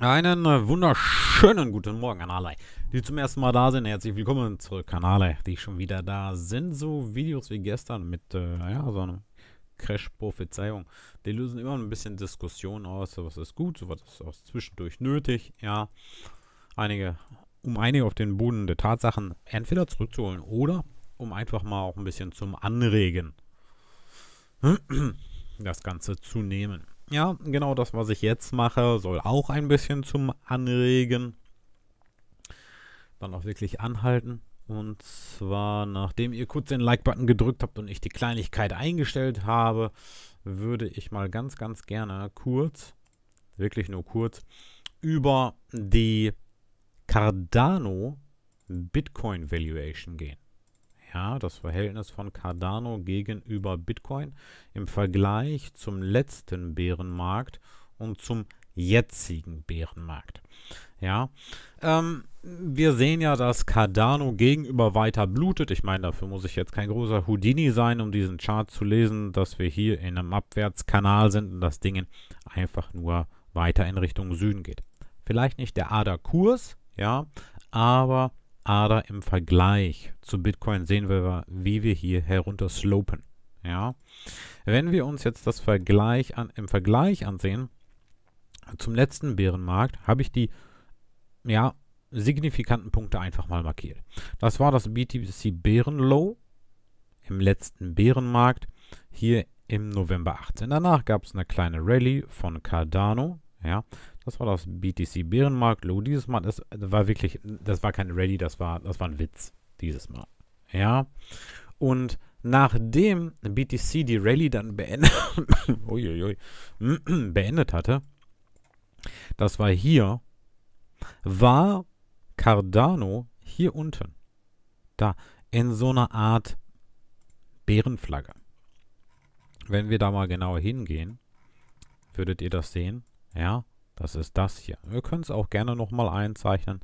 Einen äh, wunderschönen guten Morgen an alle, die zum ersten Mal da sind. Herzlich willkommen zurück an alle, die schon wieder da sind. So Videos wie gestern mit äh, ja, so einer Crash-Prophezeiung. Die lösen immer ein bisschen Diskussion aus. So was ist gut, so was ist auch zwischendurch nötig. Ja, einige, um einige auf den Boden der Tatsachen entweder zurückzuholen oder um einfach mal auch ein bisschen zum Anregen das Ganze zu nehmen. Ja, genau das, was ich jetzt mache, soll auch ein bisschen zum Anregen. Dann auch wirklich anhalten. Und zwar, nachdem ihr kurz den Like-Button gedrückt habt und ich die Kleinigkeit eingestellt habe, würde ich mal ganz, ganz gerne kurz, wirklich nur kurz, über die Cardano Bitcoin Valuation gehen. Ja, das Verhältnis von Cardano gegenüber Bitcoin im Vergleich zum letzten Bärenmarkt und zum jetzigen Bärenmarkt. Ja, ähm, wir sehen ja, dass Cardano gegenüber weiter blutet. Ich meine, dafür muss ich jetzt kein großer Houdini sein, um diesen Chart zu lesen, dass wir hier in einem Abwärtskanal sind und das Ding einfach nur weiter in Richtung Süden geht. Vielleicht nicht der ADA-Kurs, ja, aber ADA im Vergleich zu Bitcoin sehen wir, wie wir hier herunter slopen. Ja? Wenn wir uns jetzt das Vergleich an, im Vergleich ansehen, zum letzten Bärenmarkt habe ich die ja, signifikanten Punkte einfach mal markiert. Das war das BTC Bärenlow im letzten Bärenmarkt hier im November 18. Danach gab es eine kleine Rallye von Cardano. Ja, das war das? BTC Bärenmarkt. Logo dieses Mal, das war wirklich, das war kein Ready, das war, das war ein Witz dieses Mal. Ja. Und nachdem BTC die Rally dann beendet, beendet hatte, das war hier, war Cardano hier unten, da, in so einer Art Bärenflagge. Wenn wir da mal genauer hingehen, würdet ihr das sehen, ja. Das ist das hier. Wir können es auch gerne nochmal einzeichnen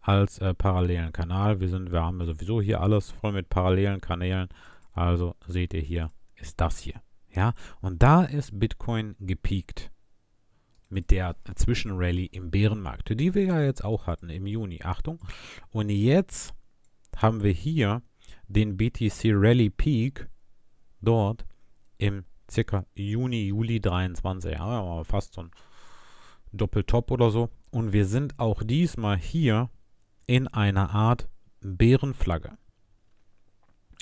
als äh, parallelen Kanal. Wir, sind, wir haben ja sowieso hier alles voll mit parallelen Kanälen. Also seht ihr hier, ist das hier. Ja, und da ist Bitcoin gepiekt mit der Zwischenrally im Bärenmarkt, die wir ja jetzt auch hatten im Juni. Achtung. Und jetzt haben wir hier den BTC Rally Peak dort im circa Juni, Juli 23. Ja, wir fast so ein Doppeltop oder so. Und wir sind auch diesmal hier in einer Art Bärenflagge.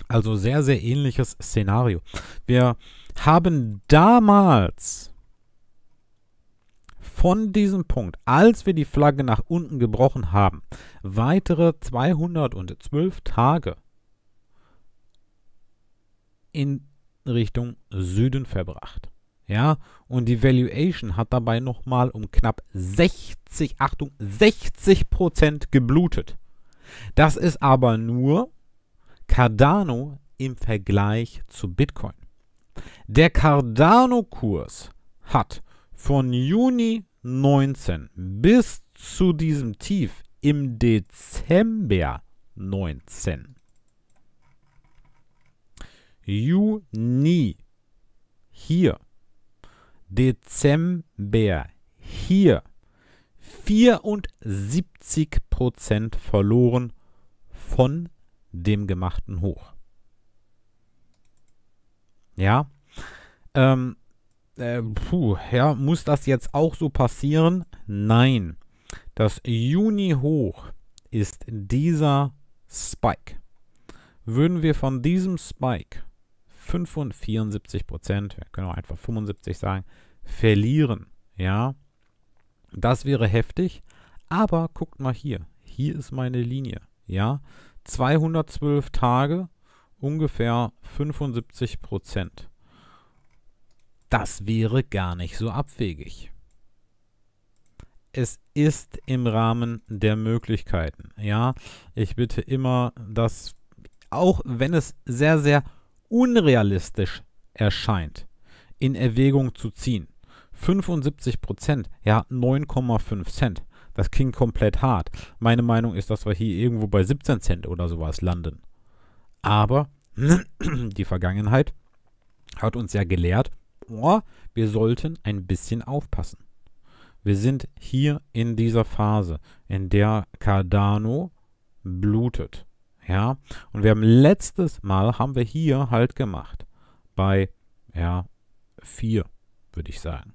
Also sehr, sehr ähnliches Szenario. Wir haben damals von diesem Punkt, als wir die Flagge nach unten gebrochen haben, weitere 212 Tage in Richtung Süden verbracht. Ja, und die Valuation hat dabei nochmal um knapp 60, Achtung, 60 Prozent geblutet. Das ist aber nur Cardano im Vergleich zu Bitcoin. Der Cardano-Kurs hat von Juni 19 bis zu diesem Tief im Dezember 19. Juni hier Dezember hier 74% verloren von dem gemachten Hoch. Ja, ähm, äh, puh, ja, muss das jetzt auch so passieren? Nein. Das Juni-Hoch ist dieser Spike. Würden wir von diesem Spike 75 Prozent, wir können auch einfach 75 sagen, verlieren. Ja, das wäre heftig. Aber guckt mal hier. Hier ist meine Linie. Ja, 212 Tage, ungefähr 75 Prozent. Das wäre gar nicht so abwegig. Es ist im Rahmen der Möglichkeiten. Ja, ich bitte immer, dass auch wenn es sehr, sehr unrealistisch erscheint, in Erwägung zu ziehen. 75 Prozent, ja 9,5 Cent. Das klingt komplett hart. Meine Meinung ist, dass wir hier irgendwo bei 17 Cent oder sowas landen. Aber die Vergangenheit hat uns ja gelehrt, oh, wir sollten ein bisschen aufpassen. Wir sind hier in dieser Phase, in der Cardano blutet. Ja, und wir haben letztes Mal, haben wir hier halt gemacht. Bei, ja, 4, würde ich sagen.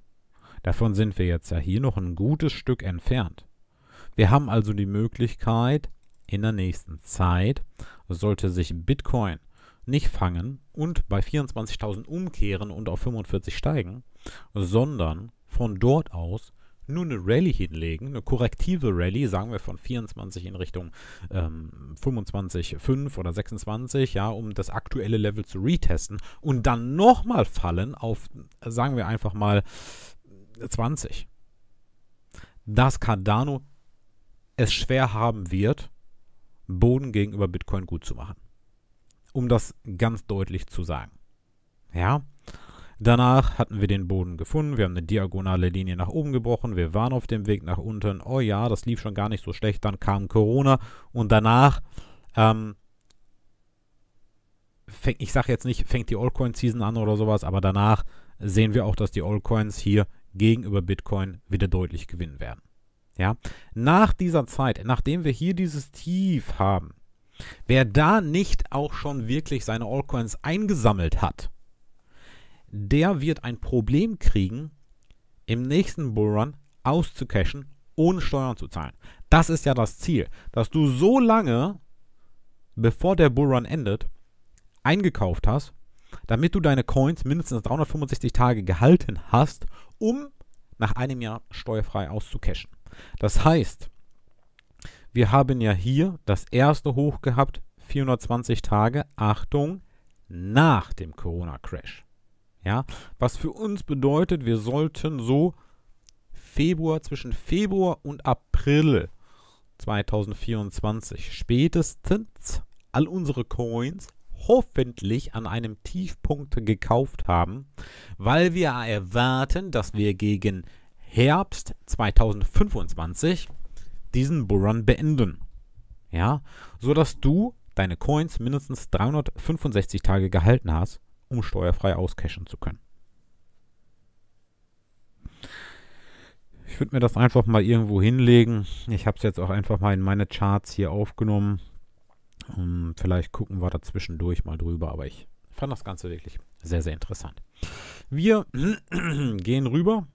Davon sind wir jetzt ja hier noch ein gutes Stück entfernt. Wir haben also die Möglichkeit, in der nächsten Zeit sollte sich Bitcoin nicht fangen und bei 24.000 umkehren und auf 45 steigen, sondern von dort aus nur eine Rallye hinlegen, eine korrektive Rallye, sagen wir von 24 in Richtung ähm, 25, 5 oder 26, ja, um das aktuelle Level zu retesten und dann nochmal fallen auf, sagen wir einfach mal 20. Dass Cardano es schwer haben wird, Boden gegenüber Bitcoin gut zu machen. Um das ganz deutlich zu sagen. Ja, Danach hatten wir den Boden gefunden, wir haben eine diagonale Linie nach oben gebrochen, wir waren auf dem Weg nach unten. Oh ja, das lief schon gar nicht so schlecht, dann kam Corona und danach, ähm, fäng, ich sage jetzt nicht, fängt die Altcoin-Season an oder sowas, aber danach sehen wir auch, dass die Altcoins hier gegenüber Bitcoin wieder deutlich gewinnen werden. Ja, nach dieser Zeit, nachdem wir hier dieses Tief haben, wer da nicht auch schon wirklich seine Altcoins eingesammelt hat, der wird ein Problem kriegen, im nächsten Bullrun auszucachen, ohne Steuern zu zahlen. Das ist ja das Ziel, dass du so lange, bevor der Bullrun endet, eingekauft hast, damit du deine Coins mindestens 365 Tage gehalten hast, um nach einem Jahr steuerfrei auszucachen. Das heißt, wir haben ja hier das erste Hoch gehabt, 420 Tage, Achtung, nach dem Corona-Crash. Ja, was für uns bedeutet, wir sollten so Februar zwischen Februar und April 2024 spätestens all unsere Coins hoffentlich an einem Tiefpunkt gekauft haben, weil wir erwarten, dass wir gegen Herbst 2025 diesen Bullrun beenden. Ja, so dass du deine Coins mindestens 365 Tage gehalten hast um steuerfrei auscashen zu können. Ich würde mir das einfach mal irgendwo hinlegen. Ich habe es jetzt auch einfach mal in meine Charts hier aufgenommen. Um, ähm, vielleicht gucken wir da zwischendurch mal drüber, aber ich fand das Ganze wirklich sehr, sehr interessant. Wir gehen rüber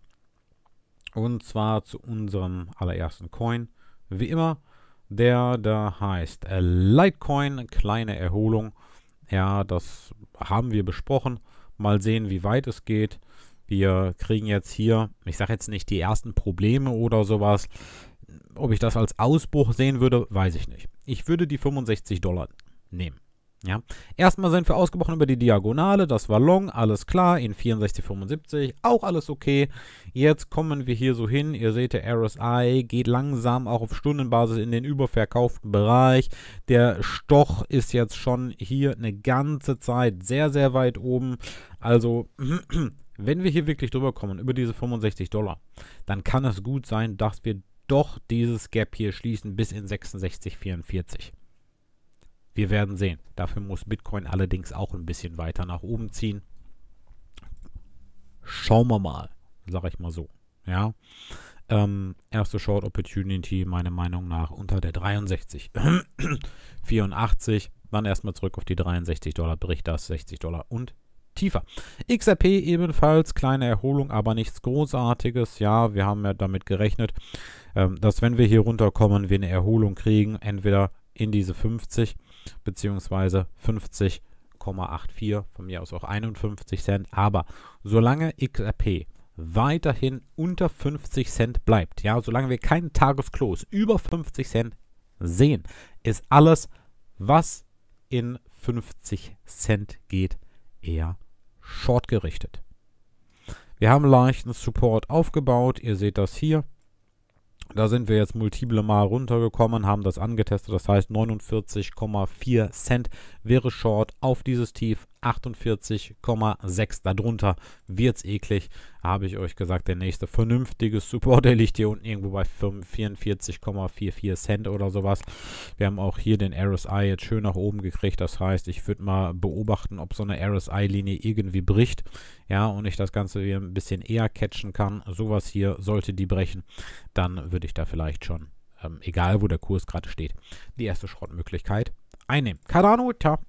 und zwar zu unserem allerersten Coin. Wie immer, der da heißt Litecoin, kleine Erholung. Ja, das haben wir besprochen. Mal sehen, wie weit es geht. Wir kriegen jetzt hier, ich sage jetzt nicht die ersten Probleme oder sowas. Ob ich das als Ausbruch sehen würde, weiß ich nicht. Ich würde die 65 Dollar nehmen. Ja. Erstmal sind wir ausgebrochen über die Diagonale, das war long, alles klar, in 64,75, auch alles okay. Jetzt kommen wir hier so hin, ihr seht, der RSI e geht langsam auch auf Stundenbasis in den überverkauften Bereich. Der Stoch ist jetzt schon hier eine ganze Zeit sehr, sehr weit oben. Also, wenn wir hier wirklich drüber kommen, über diese 65 Dollar, dann kann es gut sein, dass wir doch dieses Gap hier schließen bis in 66,44. Wir werden sehen. Dafür muss Bitcoin allerdings auch ein bisschen weiter nach oben ziehen. Schauen wir mal, sage ich mal so. Ja. Ähm, erste Short Opportunity, meiner Meinung nach, unter der 63. 84, dann erstmal zurück auf die 63 Dollar, bricht das 60 Dollar und tiefer. XRP ebenfalls, kleine Erholung, aber nichts Großartiges. Ja, wir haben ja damit gerechnet, ähm, dass wenn wir hier runterkommen, wir eine Erholung kriegen, entweder in diese 50 beziehungsweise 50,84, von mir aus auch 51 Cent. Aber solange XRP weiterhin unter 50 Cent bleibt, ja, solange wir keinen Tagesklos über 50 Cent sehen, ist alles, was in 50 Cent geht, eher short gerichtet. Wir haben leichten Support aufgebaut, ihr seht das hier. Da sind wir jetzt multiple Mal runtergekommen, haben das angetestet. Das heißt, 49,4 Cent wäre Short auf dieses Tief 48,6. Darunter wird's eklig, habe ich euch gesagt. Der nächste vernünftige Support, der liegt hier unten irgendwo bei 44,44 Cent oder sowas. Wir haben auch hier den RSI jetzt schön nach oben gekriegt. Das heißt, ich würde mal beobachten, ob so eine RSI-Linie irgendwie bricht. Ja, und ich das Ganze hier ein bisschen eher catchen kann. Sowas hier sollte die brechen. Dann würde ich da vielleicht schon, ähm, egal wo der Kurs gerade steht, die erste Schrottmöglichkeit einnehmen. Cardano, tja,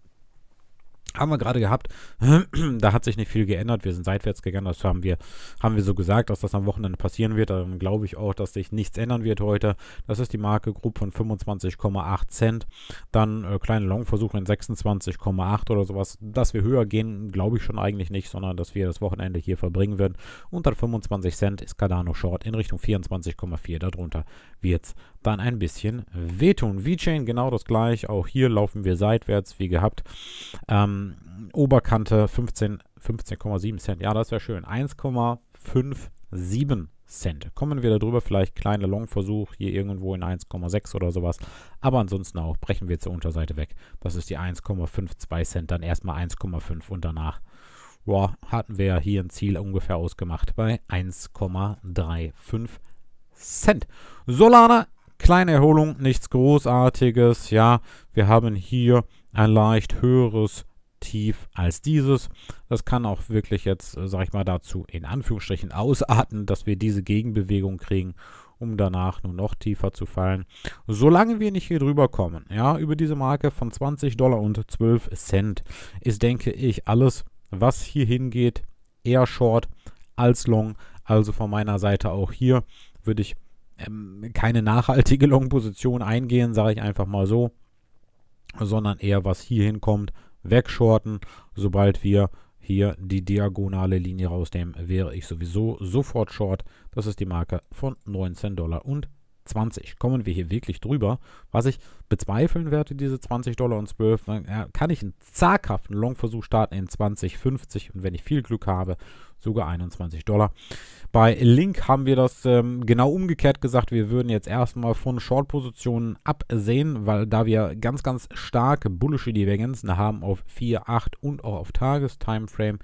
haben wir gerade gehabt. da hat sich nicht viel geändert. Wir sind seitwärts gegangen. Das haben wir, haben wir so gesagt, dass das am Wochenende passieren wird. Dann glaube ich auch, dass sich nichts ändern wird heute. Das ist die Marke Group von 25,8 Cent. Dann äh, kleine Long-Versuche in 26,8 oder sowas. Dass wir höher gehen, glaube ich schon eigentlich nicht, sondern dass wir das Wochenende hier verbringen werden. Unter 25 Cent ist Cardano Short in Richtung 24,4. Darunter wird es dann ein bisschen wehtun. V-Chain genau das gleiche. Auch hier laufen wir seitwärts, wie gehabt. Ähm, Oberkante 15,7 Cent. Ja, das wäre schön. 1,57 Cent. Kommen wir darüber, vielleicht kleiner Long-Versuch hier irgendwo in 1,6 oder sowas. Aber ansonsten auch, brechen wir zur Unterseite weg. Das ist die 1,52 Cent, dann erstmal 1,5 und danach ja, hatten wir ja hier ein Ziel ungefähr ausgemacht bei 1,35 Cent. Solana Kleine Erholung, nichts Großartiges. Ja, wir haben hier ein leicht höheres Tief als dieses. Das kann auch wirklich jetzt, äh, sag ich mal, dazu in Anführungsstrichen ausarten, dass wir diese Gegenbewegung kriegen, um danach nur noch tiefer zu fallen. Solange wir nicht hier drüber kommen, ja, über diese Marke von 20 Dollar und 12 Cent ist, denke ich, alles, was hier hingeht, eher Short als Long. Also von meiner Seite auch hier würde ich ähm, keine nachhaltige Long-Position eingehen, sage ich einfach mal so, sondern eher was hier hinkommt, wegshorten, sobald wir hier die diagonale Linie rausnehmen, wäre ich sowieso sofort short. Das ist die Marke von 19 Dollar und 20. Kommen wir hier wirklich drüber? Was ich bezweifeln werde, diese 20 Dollar und 12, dann kann ich einen zaghaften Longversuch starten in 20, 50 und wenn ich viel Glück habe, sogar 21 Dollar. Bei Link haben wir das ähm, genau umgekehrt gesagt. Wir würden jetzt erstmal von Short-Positionen absehen, weil da wir ganz, ganz starke bullische Divergenzen haben auf 4, 8 und auch auf Tages-Timeframe.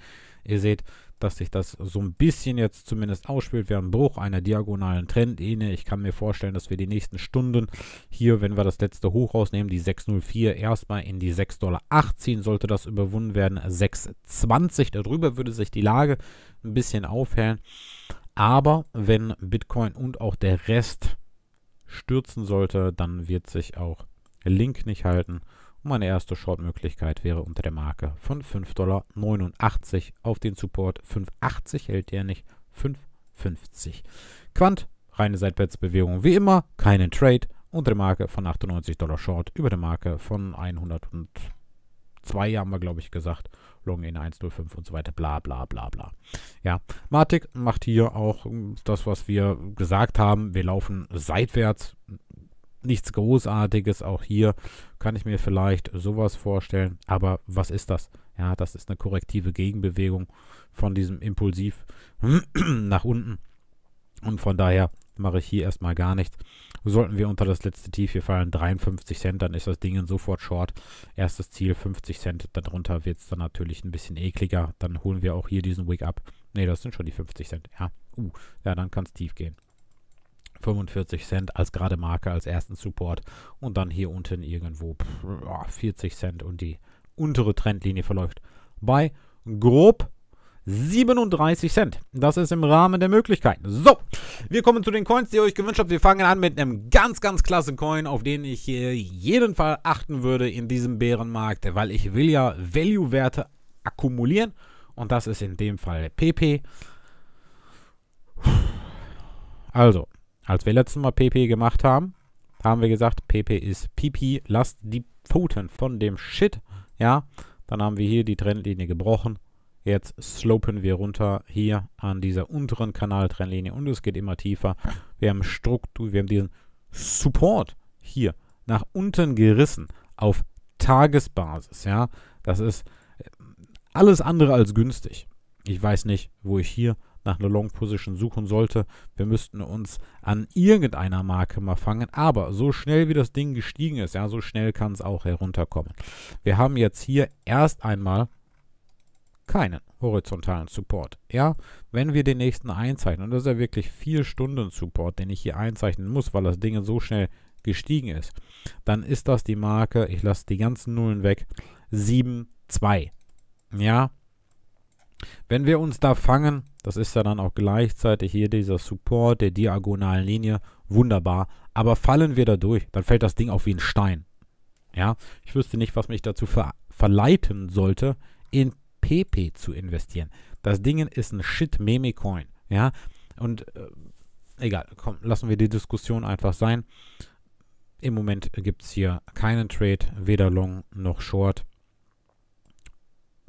Ihr seht, dass sich das so ein bisschen jetzt zumindest ausspielt. Wir haben einen Bruch einer diagonalen Trendlinie. Ich kann mir vorstellen, dass wir die nächsten Stunden hier, wenn wir das letzte Hoch rausnehmen, die 604 erstmal in die 6,18 Dollar sollte das überwunden werden. 6,20 darüber würde sich die Lage ein bisschen aufhellen. Aber wenn Bitcoin und auch der Rest stürzen sollte, dann wird sich auch Link nicht halten meine erste Short-Möglichkeit wäre unter der Marke von 5,89 Dollar auf den Support 5,80 hält der nicht, 5,50. Quant, reine Seitwärtsbewegung wie immer, keinen Trade, unter der Marke von 98 Dollar Short, über der Marke von 102 haben wir, glaube ich, gesagt, Long in 105 und so weiter, bla bla bla bla. Ja, Matic macht hier auch hm, das, was wir gesagt haben, wir laufen seitwärts, nichts Großartiges. Auch hier kann ich mir vielleicht sowas vorstellen. Aber was ist das? Ja, das ist eine korrektive Gegenbewegung von diesem Impulsiv nach unten. Und von daher mache ich hier erstmal gar nichts. Sollten wir unter das letzte Tief hier fallen, 53 Cent, dann ist das Ding sofort short. Erstes Ziel 50 Cent, darunter wird es dann natürlich ein bisschen ekliger. Dann holen wir auch hier diesen Wick up. Ne, das sind schon die 50 Cent. Ja, uh, ja dann kann es tief gehen. 45 Cent als gerade Marke, als ersten Support und dann hier unten irgendwo 40 Cent und die untere Trendlinie verläuft bei grob 37 Cent. Das ist im Rahmen der Möglichkeiten. So, wir kommen zu den Coins, die ihr euch gewünscht habt. Wir fangen an mit einem ganz, ganz klasse Coin, auf den ich hier äh, jeden Fall achten würde in diesem Bärenmarkt, weil ich will ja Value-Werte akkumulieren und das ist in dem Fall PP. Also, als wir letztes Mal PP gemacht haben, haben wir gesagt, PP ist Pipi, lasst die Pfoten von dem Shit. Ja, dann haben wir hier die Trennlinie gebrochen. Jetzt slopen wir runter hier an dieser unteren Kanaltrennlinie und es geht immer tiefer. Wir haben Struktur, wir haben diesen Support hier nach unten gerissen auf Tagesbasis. Ja, das ist äh, alles andere als günstig. Ich weiß nicht, wo ich hier nach einer Long Position suchen sollte. Wir müssten uns an irgendeiner Marke mal fangen. Aber so schnell wie das Ding gestiegen ist, ja, so schnell kann es auch herunterkommen. Wir haben jetzt hier erst einmal keinen horizontalen Support. Ja, wenn wir den nächsten einzeichnen, und das ist ja wirklich 4 Stunden Support, den ich hier einzeichnen muss, weil das Ding so schnell gestiegen ist, dann ist das die Marke, ich lasse die ganzen Nullen weg, 7,2. Ja, wenn wir uns da fangen, das ist ja dann auch gleichzeitig hier dieser Support der diagonalen Linie. Wunderbar. Aber fallen wir da durch, dann fällt das Ding auf wie ein Stein. Ja, ich wüsste nicht, was mich dazu ver verleiten sollte, in PP zu investieren. Das Ding ist ein Shit-Meme-Coin. Ja, und äh, egal, komm, lassen wir die Diskussion einfach sein. Im Moment gibt es hier keinen Trade, weder Long noch Short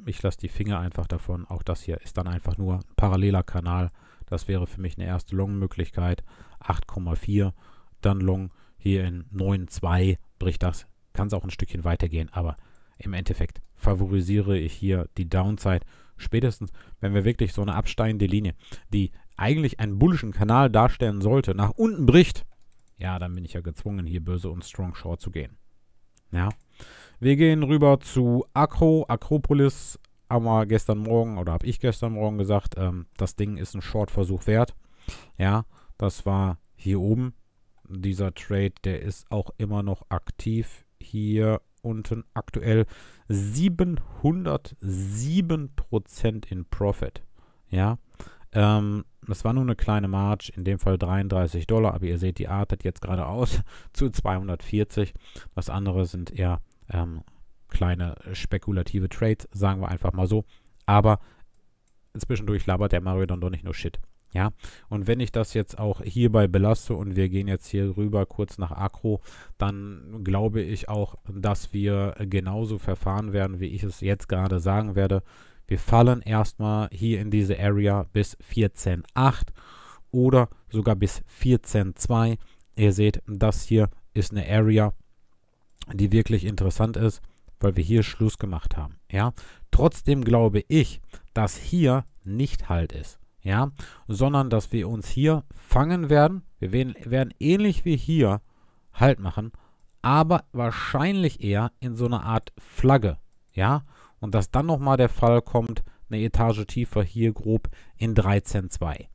ich lasse die Finger einfach davon. Auch das hier ist dann einfach nur ein paralleler Kanal. Das wäre für mich eine erste Long-Möglichkeit. 8,4, dann Long hier in 9,2 bricht das. Kann es auch ein Stückchen weitergehen, aber im Endeffekt favorisiere ich hier die Downside. Spätestens, wenn wir wirklich so eine absteigende Linie, die eigentlich einen bullischen Kanal darstellen sollte, nach unten bricht, ja, dann bin ich ja gezwungen, hier böse und strong short zu gehen. Ja, wir gehen rüber zu Akro, Akropolis. Haben wir gestern Morgen, oder habe ich gestern Morgen gesagt, ähm, das Ding ist ein Short-Versuch wert. Ja, das war hier oben. Dieser Trade, der ist auch immer noch aktiv. Hier unten aktuell 707% in Profit. Ja, ähm, das war nur eine kleine Marge, in dem Fall 33 Dollar, aber ihr seht, die artet jetzt gerade aus zu 240. Das andere sind eher ähm, kleine äh, spekulative Trades, sagen wir einfach mal so. Aber zwischendurch labert der Mario dann doch nicht nur Shit. Ja, und wenn ich das jetzt auch hierbei belasse und wir gehen jetzt hier rüber kurz nach Akro, dann glaube ich auch, dass wir genauso verfahren werden, wie ich es jetzt gerade sagen werde. Wir fallen erstmal hier in diese Area bis 14.8 oder sogar bis 14.2. Ihr seht, das hier ist eine Area, die wirklich interessant ist, weil wir hier Schluss gemacht haben. Ja? Trotzdem glaube ich, dass hier nicht Halt ist, ja? sondern dass wir uns hier fangen werden. Wir werden, werden ähnlich wie hier Halt machen, aber wahrscheinlich eher in so einer Art Flagge. Ja, und dass dann nochmal der Fall kommt, eine Etage tiefer hier grob in 13,2.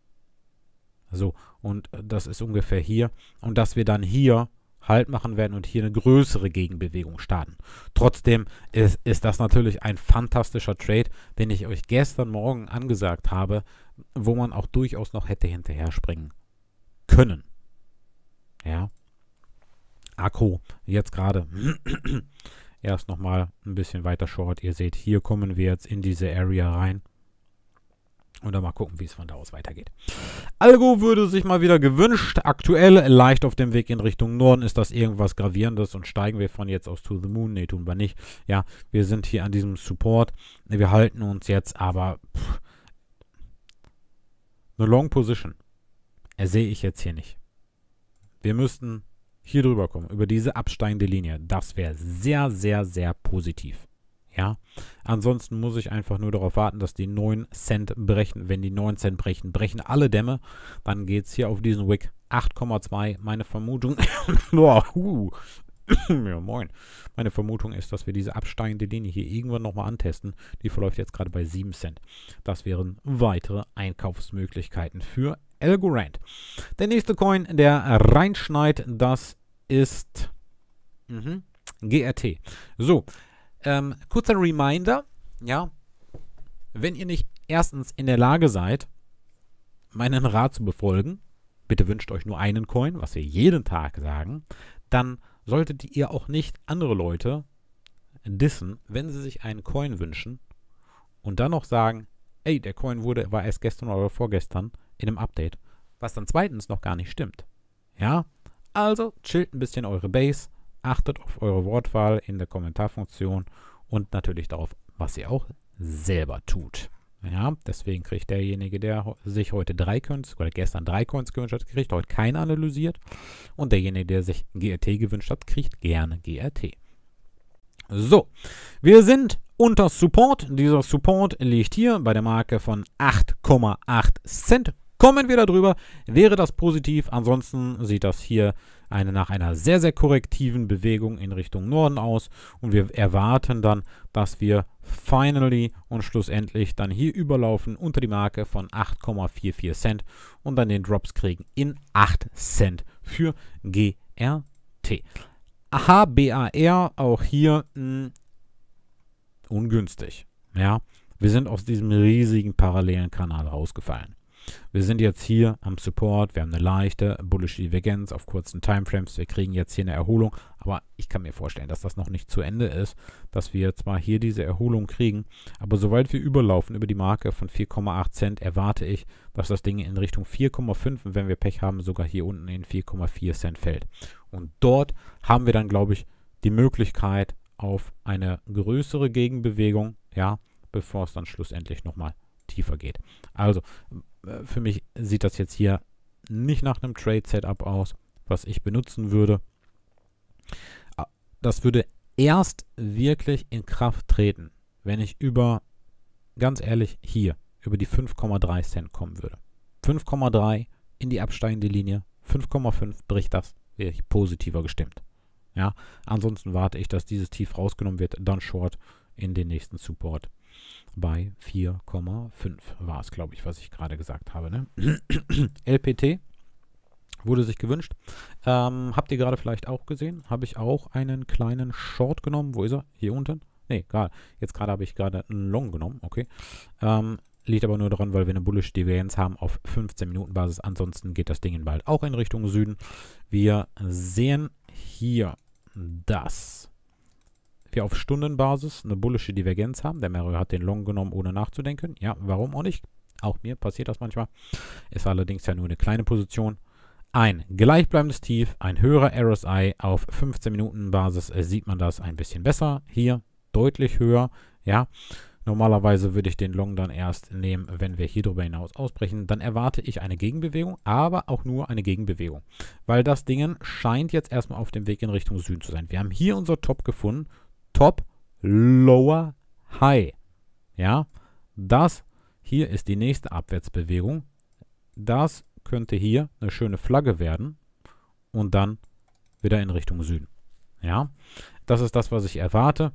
So, und äh, das ist ungefähr hier. Und dass wir dann hier Halt machen werden und hier eine größere Gegenbewegung starten. Trotzdem ist, ist das natürlich ein fantastischer Trade, den ich euch gestern Morgen angesagt habe, wo man auch durchaus noch hätte hinterher springen können. Ja. Akku, jetzt gerade erst nochmal ein bisschen weiter short. Ihr seht, hier kommen wir jetzt in diese Area rein. Und dann mal gucken, wie es von da aus weitergeht. Algo würde sich mal wieder gewünscht. Aktuell leicht auf dem Weg in Richtung Norden. Ist das irgendwas Gravierendes? Und steigen wir von jetzt aus to the moon? Nee, tun wir nicht. Ja, wir sind hier an diesem Support. Wir halten uns jetzt aber... Pff, eine Long Position. Äh, sehe ich jetzt hier nicht. Wir müssten hier drüber kommen, über diese absteigende Linie, das wäre sehr, sehr, sehr positiv. Ja, ansonsten muss ich einfach nur darauf warten, dass die 9 Cent brechen. Wenn die 9 Cent brechen, brechen alle Dämme, dann geht es hier auf diesen Wick 8,2. Meine Vermutung, boah, ja, moin. Meine Vermutung ist, dass wir diese absteigende Linie hier irgendwann nochmal antesten. Die verläuft jetzt gerade bei 7 Cent. Das wären weitere Einkaufsmöglichkeiten für Algorand. Der nächste Coin, der reinschneit, das ist mhm. GRT. So, ähm, kurzer Reminder, ja, wenn ihr nicht erstens in der Lage seid, meinen Rat zu befolgen, bitte wünscht euch nur einen Coin, was wir jeden Tag sagen, dann solltet ihr auch nicht andere Leute dissen, wenn sie sich einen Coin wünschen und dann noch sagen, ey, der Coin wurde, war erst gestern oder vorgestern in einem Update, was dann zweitens noch gar nicht stimmt. Ja, also chillt ein bisschen eure Base, achtet auf eure Wortwahl in der Kommentarfunktion und natürlich darauf, was ihr auch selber tut. Ja, deswegen kriegt derjenige, der sich heute drei Coins oder gestern drei Coins gewünscht hat, kriegt heute keinen analysiert. Und derjenige, der sich GRT gewünscht hat, kriegt gerne GRT. So, wir sind unter Support. Dieser Support liegt hier bei der Marke von 8,8 Cent Kommen wir darüber. Wäre das positiv? Ansonsten sieht das hier eine, nach einer sehr, sehr korrektiven Bewegung in Richtung Norden aus. Und wir erwarten dann, dass wir finally und schlussendlich dann hier überlaufen unter die Marke von 8,44 Cent und dann den Drops kriegen in 8 Cent für GRT. HBAR auch hier mh, hm, ungünstig. Ja, wir sind aus diesem riesigen parallelen Kanal rausgefallen. Wir sind jetzt hier am Support, wir haben eine leichte bullische Divergenz auf kurzen Timeframes, wir kriegen jetzt hier eine Erholung, aber ich kann mir vorstellen, dass das noch nicht zu Ende ist, dass wir zwar hier diese Erholung kriegen, aber sobald wir überlaufen über die Marke von 4,8 Cent, erwarte ich, dass das Ding in Richtung 4,5 und wenn wir Pech haben, sogar hier unten in 4,4 Cent fällt. Und dort haben wir dann, glaube ich, die Möglichkeit auf eine größere Gegenbewegung, ja, bevor es dann schlussendlich nochmal tiefer geht. Also äh, für mich sieht das jetzt hier nicht nach einem Trade-Setup aus, was ich benutzen würde. Ah, das würde erst wirklich in Kraft treten, wenn ich über, ganz ehrlich, hier, über die 5,3 Cent kommen würde. 5,3 in die absteigende Linie, 5,5 bricht das, wäre ich positiver gestimmt. Ja, ansonsten warte ich, dass dieses Tief rausgenommen wird, dann Short in den nächsten Support bei 4,5 war es, glaube ich, was ich gerade gesagt habe. Ne? LPT wurde sich gewünscht. Ähm, habt ihr gerade vielleicht auch gesehen? Habe ich auch einen kleinen Short genommen. Wo ist er? Hier unten? Ne, egal. Jetzt gerade habe ich gerade einen Long genommen. Okay. Ähm, liegt aber nur daran, weil wir eine bullische Divergenz haben auf 15 Minuten Basis. Ansonsten geht das Ding in bald auch in Richtung Süden. Wir sehen hier, das hier auf Stundenbasis eine bullische Divergenz haben. Der Merrill hat den Long genommen, ohne nachzudenken. Ja, warum auch nicht? Auch mir passiert das manchmal. Ist allerdings ja nur eine kleine Position. Ein gleichbleibendes Tief, ein höherer RSI auf 15 Minuten Basis äh, sieht man das ein bisschen besser. Hier deutlich höher, ja. Normalerweise würde ich den Long dann erst nehmen, wenn wir hier drüber hinaus ausbrechen. Dann erwarte ich eine Gegenbewegung, aber auch nur eine Gegenbewegung. Weil das Ding scheint jetzt erstmal auf dem Weg in Richtung Süden zu sein. Wir haben hier unser Top gefunden. Top, Lower, High. Ja, das hier ist die nächste Abwärtsbewegung. Das könnte hier eine schöne Flagge werden und dann wieder in Richtung Süden. Ja, das ist das, was ich erwarte.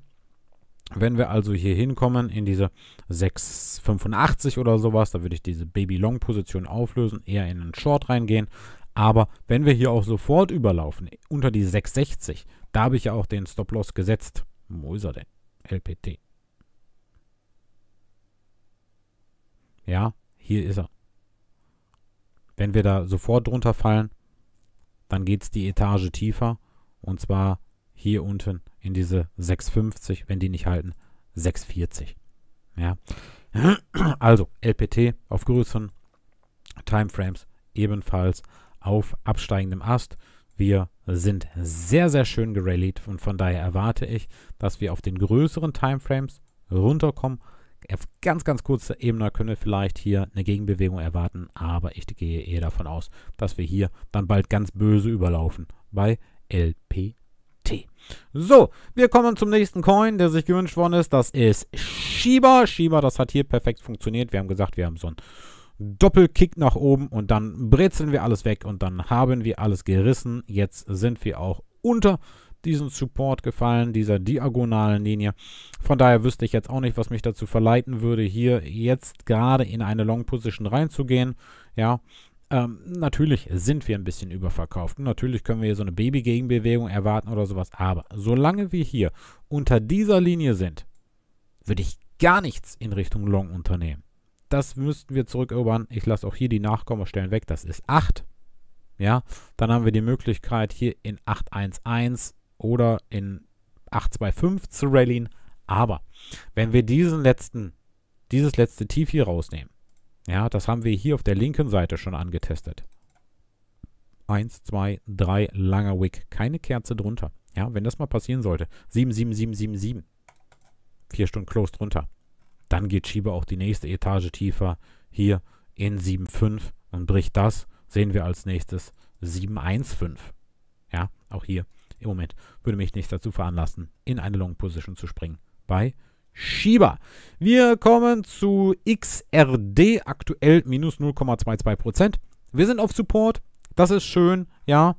Wenn wir also hier hinkommen in diese 6,85 oder sowas, da würde ich diese Baby-Long-Position auflösen, eher in einen Short reingehen. Aber wenn wir hier auch sofort überlaufen, unter die 6,60, da habe ich ja auch den Stop-Loss gesetzt. Wo ist er denn? LPT. Ja, hier ist er. Wenn wir da sofort drunter fallen, dann geht es die Etage tiefer. Und zwar hier unten in diese 650, wenn die nicht halten, 640. Ja. Also LPT auf größeren Timeframes ebenfalls auf absteigendem Ast. Wir sind sehr, sehr schön gerallied und von daher erwarte ich, dass wir auf den größeren Timeframes runterkommen. Auf ganz, ganz kurzer Ebene können wir vielleicht hier eine Gegenbewegung erwarten, aber ich gehe eher davon aus, dass wir hier dann bald ganz böse überlaufen bei LPT. So, wir kommen zum nächsten Coin, der sich gewünscht worden ist. Das ist Shiba. Shiba, das hat hier perfekt funktioniert. Wir haben gesagt, wir haben so ein Doppelkick nach oben und dann brezeln wir alles weg und dann haben wir alles gerissen. Jetzt sind wir auch unter diesen Support gefallen, dieser diagonalen Linie. Von daher wüsste ich jetzt auch nicht, was mich dazu verleiten würde, hier jetzt gerade in eine Long Position reinzugehen. Ja, ähm, natürlich sind wir ein bisschen überverkauft. natürlich können wir hier so eine Baby-Gegenbewegung erwarten oder sowas. Aber solange wir hier unter dieser Linie sind, würde ich gar nichts in Richtung Long unternehmen das müssten wir zurückerobern. Ich lasse auch hier die Nachkommastellen weg. Das ist 8. Ja, dann haben wir die Möglichkeit, hier in 811 oder in 825 zu rallyen. Aber wenn wir diesen letzten, dieses letzte Tief hier rausnehmen, ja, das haben wir hier auf der linken Seite schon angetestet. 1, 2, 3, langer Wick. Keine Kerze drunter. Ja, wenn das mal passieren sollte. 7, 7, 7, 7, 7. 4 Stunden Close drunter. Dann geht Schieber auch die nächste Etage tiefer hier in 7,5 und bricht das, sehen wir als nächstes 7,15. Ja, auch hier im Moment würde mich nicht dazu veranlassen, in eine Long Position zu springen bei Schieber. Wir kommen zu XRD, aktuell minus 0,22%. Wir sind auf Support, das ist schön, ja.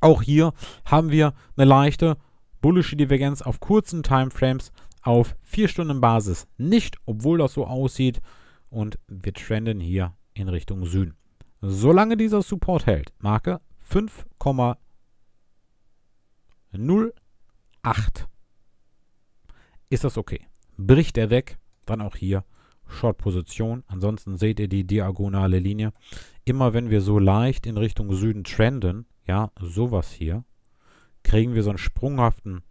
Auch hier haben wir eine leichte bullische Divergenz auf kurzen Timeframes auf 4 Stunden Basis nicht, obwohl das so aussieht. Und wir trenden hier in Richtung Süden. Solange dieser Support hält, Marke 5,08 ist das okay. Bricht er weg, dann auch hier Short-Position. Ansonsten seht ihr die diagonale Linie. Immer wenn wir so leicht in Richtung Süden trenden, ja, sowas hier, kriegen wir so einen sprunghaften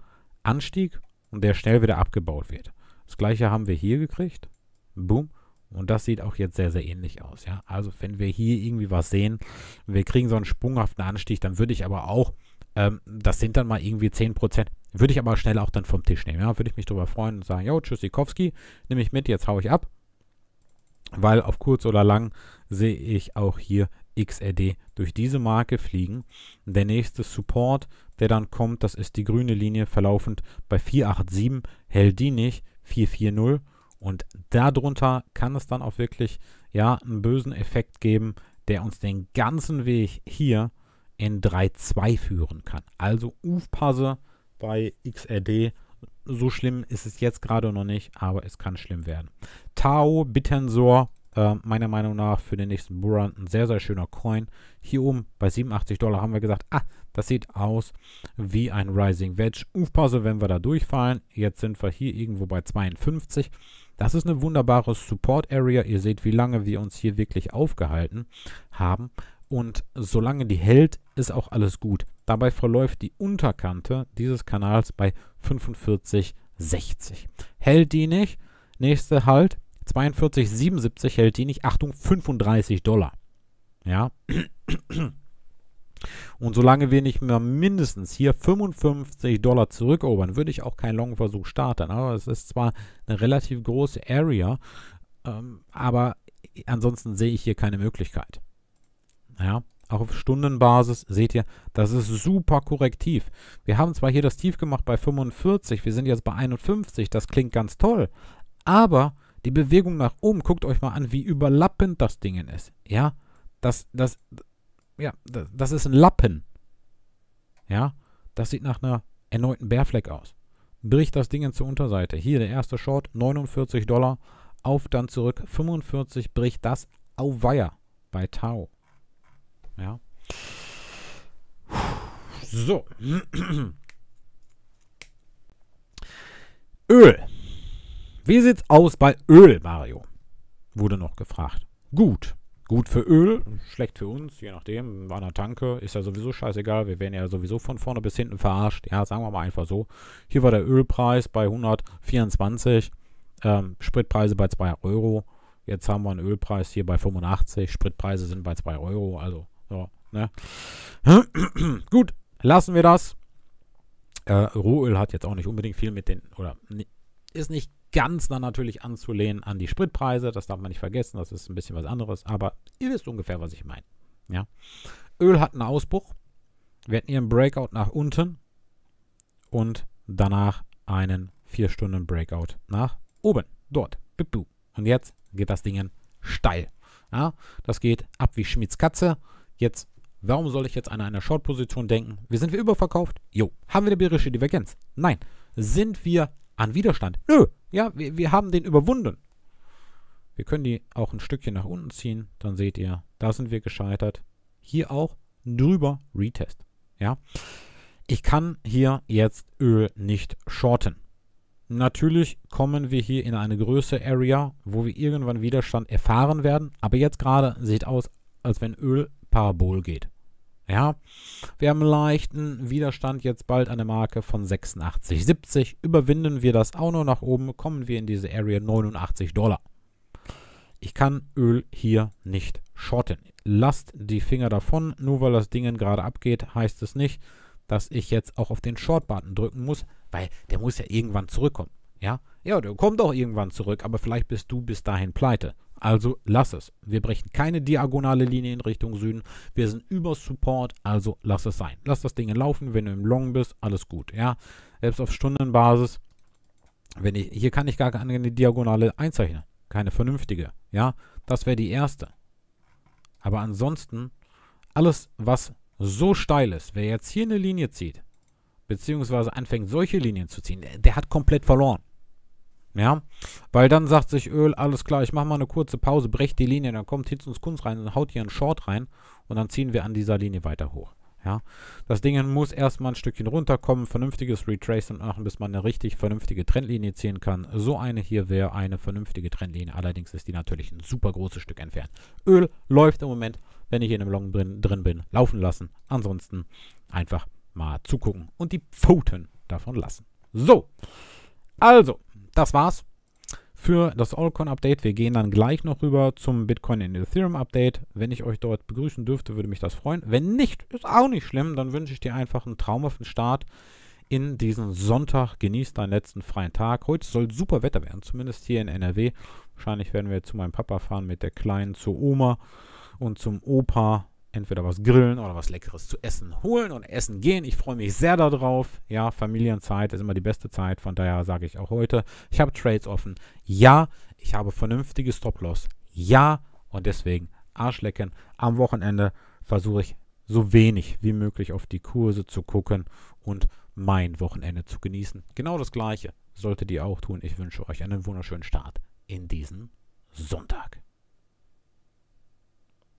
Anstieg und der schnell wieder abgebaut wird. Das gleiche haben wir hier gekriegt. Boom. Und das sieht auch jetzt sehr, sehr ähnlich aus. Ja? Also wenn wir hier irgendwie was sehen, wir kriegen so einen sprunghaften Anstieg, dann würde ich aber auch, ähm, das sind dann mal irgendwie 10%, würde ich aber schnell auch dann vom Tisch nehmen. Ja? Würde ich mich darüber freuen und sagen, jo, tschüss Sikowski, nehme ich mit, jetzt haue ich ab. Weil auf kurz oder lang sehe ich auch hier XRD durch diese Marke fliegen. Der nächste Support, der dann kommt, das ist die grüne Linie verlaufend bei 487, hält die nicht, 440 und darunter kann es dann auch wirklich ja einen bösen Effekt geben, der uns den ganzen Weg hier in 3.2 führen kann. Also aufpasse bei XRD. So schlimm ist es jetzt gerade noch nicht, aber es kann schlimm werden. Tau, Bitensor äh, meiner Meinung nach für den nächsten Bullrun ein sehr, sehr schöner Coin. Hier oben bei 87 Dollar haben wir gesagt, ah, das sieht aus wie ein Rising Wedge. Aufpasse, wenn wir da durchfallen. Jetzt sind wir hier irgendwo bei 52. Das ist eine wunderbare Support Area. Ihr seht, wie lange wir uns hier wirklich aufgehalten haben. Und solange die hält, ist auch alles gut. Dabei verläuft die Unterkante dieses Kanals bei 45,60. Hält die nicht, nächste Halt 42,77 hält die nicht. Achtung, 35 Dollar. Ja. Und solange wir nicht mehr mindestens hier 55 Dollar zurückobern, würde ich auch keinen Long-Versuch starten. Aber es ist zwar eine relativ große Area, ähm, aber ansonsten sehe ich hier keine Möglichkeit. Ja, auch auf Stundenbasis seht ihr, das ist super korrektiv. Wir haben zwar hier das Tief gemacht bei 45, wir sind jetzt bei 51, das klingt ganz toll, aber die Bewegung nach oben, guckt euch mal an, wie überlappend das Ding ist. Ja, das, das, ja, das, das ist ein Lappen. Ja, das sieht nach einer erneuten Bärfleck aus. Bricht das Ding zur Unterseite. Hier der erste Short, 49 Dollar. Auf, dann zurück, 45, bricht das. auf Auweia bei Tau. Ja. So. Öl. Wie sieht's aus bei Öl, Mario? Wurde noch gefragt. Gut. Gut für Öl, schlecht für uns, je nachdem. War an der Tanke, ist ja sowieso scheißegal. Wir werden ja sowieso von vorne bis hinten verarscht. Ja, sagen wir mal einfach so. Hier war der Ölpreis bei 124, ähm, Spritpreise bei 2 Euro. Jetzt haben wir einen Ölpreis hier bei 85, Spritpreise sind bei 2 Euro. Also, ja, ne? Gut, lassen wir das. Äh, Rohöl hat jetzt auch nicht unbedingt viel mit den, oder ist nicht ganz dann natürlich anzulehnen an die Spritpreise. Das darf man nicht vergessen, das ist ein bisschen was anderes, aber ihr wisst ungefähr, was ich meine. Ja. Öl hat einen Ausbruch. Wir hatten hier einen Breakout nach unten und danach einen 4-Stunden-Breakout nach oben. Dort. Und jetzt geht das Ding steil. Ja, das geht ab wie Schmieds Katze. Jetzt, warum soll ich jetzt an eine Short-Position denken? Wir sind wir überverkauft? Jo. Haben wir eine bärische Divergenz? Nein. Sind wir an Widerstand. Nö, ja, wir, wir haben den überwunden. Wir können die auch ein Stückchen nach unten ziehen. Dann seht ihr, da sind wir gescheitert. Hier auch drüber Retest. Ja, ich kann hier jetzt Öl nicht shorten. Natürlich kommen wir hier in eine Größe Area, wo wir irgendwann Widerstand erfahren werden. Aber jetzt gerade sieht aus, als wenn Öl parabol geht. Ja, wir haben einen leichten Widerstand jetzt bald an der Marke von 86,70. Überwinden wir das auch noch nach oben, kommen wir in diese Area 89 Dollar. Ich kann Öl hier nicht shorten. Lasst die Finger davon. Nur weil das Ding gerade abgeht, heißt es nicht, dass ich jetzt auch auf den Short-Button drücken muss, weil der muss ja irgendwann zurückkommen. Ja, ja, der kommt auch irgendwann zurück, aber vielleicht bist du bis dahin pleite. Also lass es. Wir brechen keine diagonale Linie in Richtung Süden. Wir sind über Support, also lass es sein. Lass das Ding laufen. Wenn du im Long bist, alles gut. Ja, selbst auf Stundenbasis. Wenn ich, hier kann ich gar keine Diagonale einzeichnen. Keine vernünftige. Ja, das wäre die erste. Aber ansonsten, alles, was so steil ist, wer jetzt hier eine Linie zieht, beziehungsweise anfängt, solche Linien zu ziehen, der, der hat komplett verloren. Ja, weil dann sagt sich Öl, alles klar, ich mache mal eine kurze Pause, breche die Linie, dann kommt Hitz und Kunst rein und haut hier einen Short rein und dann ziehen wir an dieser Linie weiter hoch. Ja, das Ding muss erstmal ein Stückchen runterkommen, vernünftiges Retracing machen, bis man eine richtig vernünftige Trendlinie ziehen kann. So eine hier wäre eine vernünftige Trendlinie, allerdings ist die natürlich ein super großes Stück entfernt. Öl läuft im Moment, wenn ich in einem Long drin, drin bin, laufen lassen. Ansonsten einfach mal zugucken und die Pfoten davon lassen. So, also, das war's für das Allcoin-Update. Wir gehen dann gleich noch rüber zum Bitcoin in Ethereum-Update. Wenn ich euch dort begrüßen dürfte, würde mich das freuen. Wenn nicht, ist auch nicht schlimm. Dann wünsche ich dir einfach einen traumhaften Start in diesen Sonntag. Genieß deinen letzten freien Tag. Heute soll super Wetter werden, zumindest hier in NRW. Wahrscheinlich werden wir zu meinem Papa fahren mit der Kleinen, zur Oma und zum Opa entweder was grillen oder was Leckeres zu essen holen und essen gehen. Ich freue mich sehr darauf. Ja, Familienzeit ist immer die beste Zeit. Von daher sage ich auch heute, ich habe Trades offen. Ja, ich habe vernünftige Stop-Loss. Ja, und deswegen Arschlecken. Am Wochenende versuche ich so wenig wie möglich auf die Kurse zu gucken und mein Wochenende zu genießen. Genau das Gleiche solltet ihr auch tun. Ich wünsche euch einen wunderschönen Start in diesen Sonntag.